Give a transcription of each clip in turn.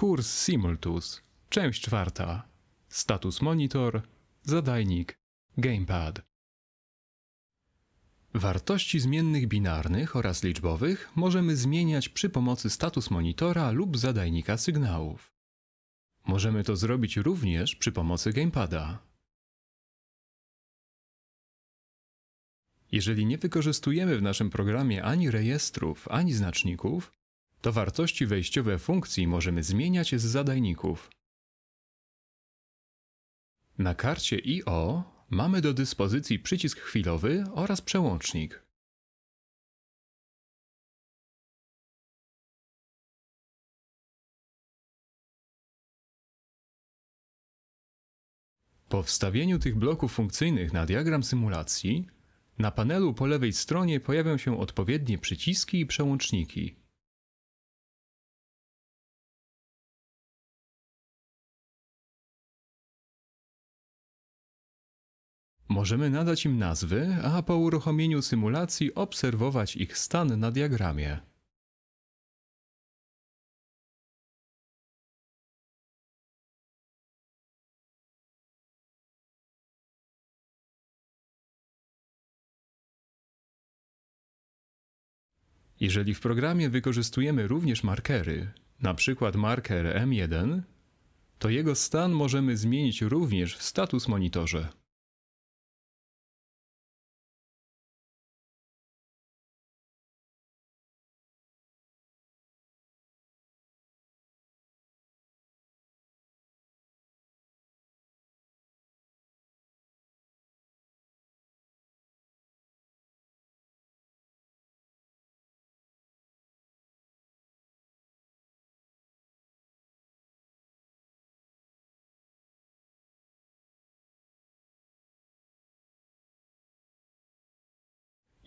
Kurs Simultus, część czwarta. Status monitor, zadajnik, gamepad. Wartości zmiennych binarnych oraz liczbowych możemy zmieniać przy pomocy status monitora lub zadajnika sygnałów. Możemy to zrobić również przy pomocy gamepada. Jeżeli nie wykorzystujemy w naszym programie ani rejestrów, ani znaczników, to wartości wejściowe funkcji możemy zmieniać z zadajników. Na karcie IO mamy do dyspozycji przycisk chwilowy oraz przełącznik. Po wstawieniu tych bloków funkcyjnych na diagram symulacji, na panelu po lewej stronie pojawią się odpowiednie przyciski i przełączniki. Możemy nadać im nazwy, a po uruchomieniu symulacji obserwować ich stan na diagramie. Jeżeli w programie wykorzystujemy również markery, np. marker M1, to jego stan możemy zmienić również w status monitorze.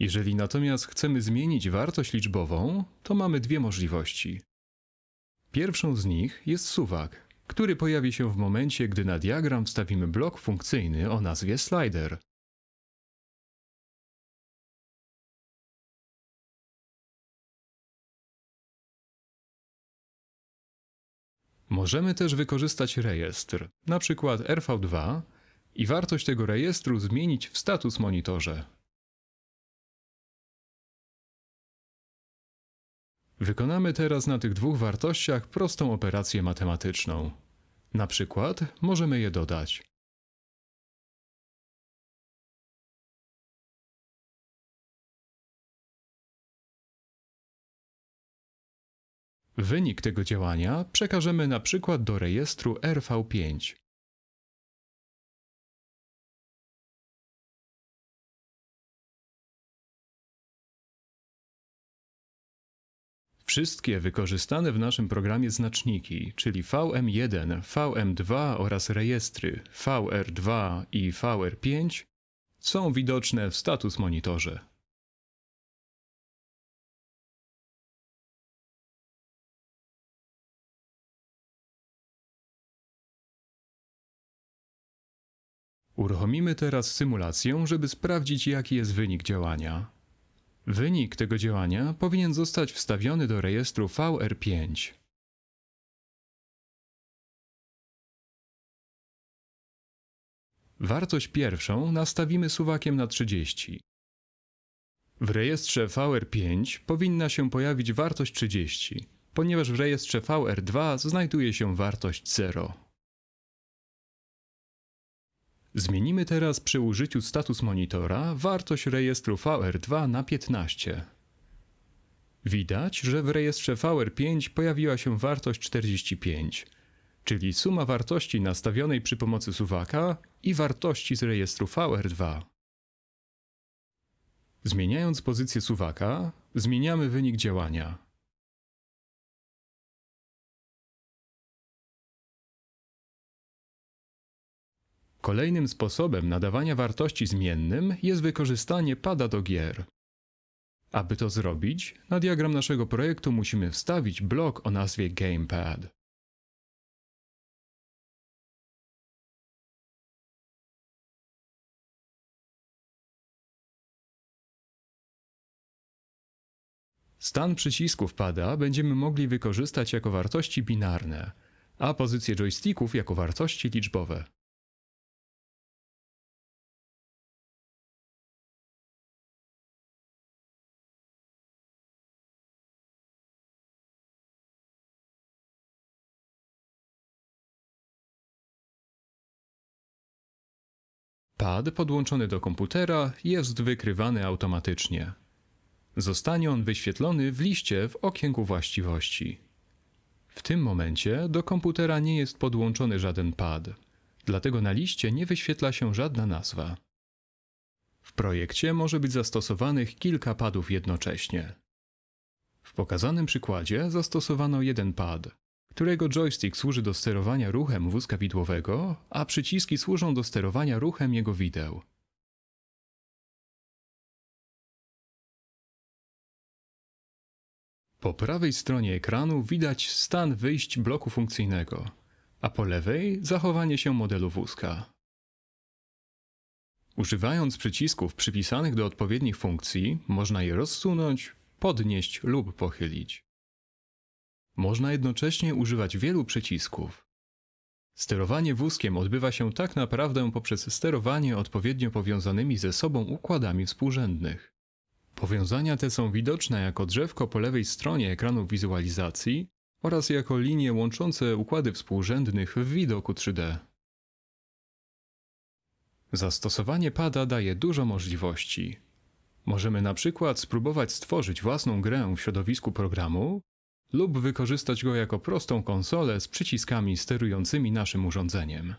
Jeżeli natomiast chcemy zmienić wartość liczbową, to mamy dwie możliwości. Pierwszą z nich jest suwak, który pojawi się w momencie, gdy na diagram wstawimy blok funkcyjny o nazwie slider. Możemy też wykorzystać rejestr, np. RV2 i wartość tego rejestru zmienić w status monitorze. Wykonamy teraz na tych dwóch wartościach prostą operację matematyczną. Na przykład możemy je dodać. Wynik tego działania przekażemy na przykład do rejestru RV5. Wszystkie wykorzystane w naszym programie znaczniki, czyli VM1, VM2 oraz rejestry VR2 i VR5, są widoczne w status monitorze. Uruchomimy teraz symulację, żeby sprawdzić jaki jest wynik działania. Wynik tego działania powinien zostać wstawiony do rejestru VR5. Wartość pierwszą nastawimy suwakiem na 30. W rejestrze VR5 powinna się pojawić wartość 30, ponieważ w rejestrze VR2 znajduje się wartość 0. Zmienimy teraz przy użyciu status monitora wartość rejestru VR2 na 15. Widać, że w rejestrze VR5 pojawiła się wartość 45, czyli suma wartości nastawionej przy pomocy suwaka i wartości z rejestru VR2. Zmieniając pozycję suwaka, zmieniamy wynik działania. Kolejnym sposobem nadawania wartości zmiennym jest wykorzystanie pada do gier. Aby to zrobić, na diagram naszego projektu musimy wstawić blok o nazwie Gamepad. Stan przycisków pada będziemy mogli wykorzystać jako wartości binarne, a pozycje joysticków jako wartości liczbowe. Pad podłączony do komputera jest wykrywany automatycznie. Zostanie on wyświetlony w liście w okienku właściwości. W tym momencie do komputera nie jest podłączony żaden pad, dlatego na liście nie wyświetla się żadna nazwa. W projekcie może być zastosowanych kilka padów jednocześnie. W pokazanym przykładzie zastosowano jeden pad, którego joystick służy do sterowania ruchem wózka widłowego, a przyciski służą do sterowania ruchem jego wideł. Po prawej stronie ekranu widać stan wyjść bloku funkcyjnego, a po lewej zachowanie się modelu wózka. Używając przycisków przypisanych do odpowiednich funkcji, można je rozsunąć, podnieść lub pochylić. Można jednocześnie używać wielu przycisków. Sterowanie wózkiem odbywa się tak naprawdę poprzez sterowanie odpowiednio powiązanymi ze sobą układami współrzędnych. Powiązania te są widoczne jako drzewko po lewej stronie ekranu wizualizacji oraz jako linie łączące układy współrzędnych w widoku 3D. Zastosowanie pada daje dużo możliwości. Możemy na przykład spróbować stworzyć własną grę w środowisku programu lub wykorzystać go jako prostą konsolę z przyciskami sterującymi naszym urządzeniem.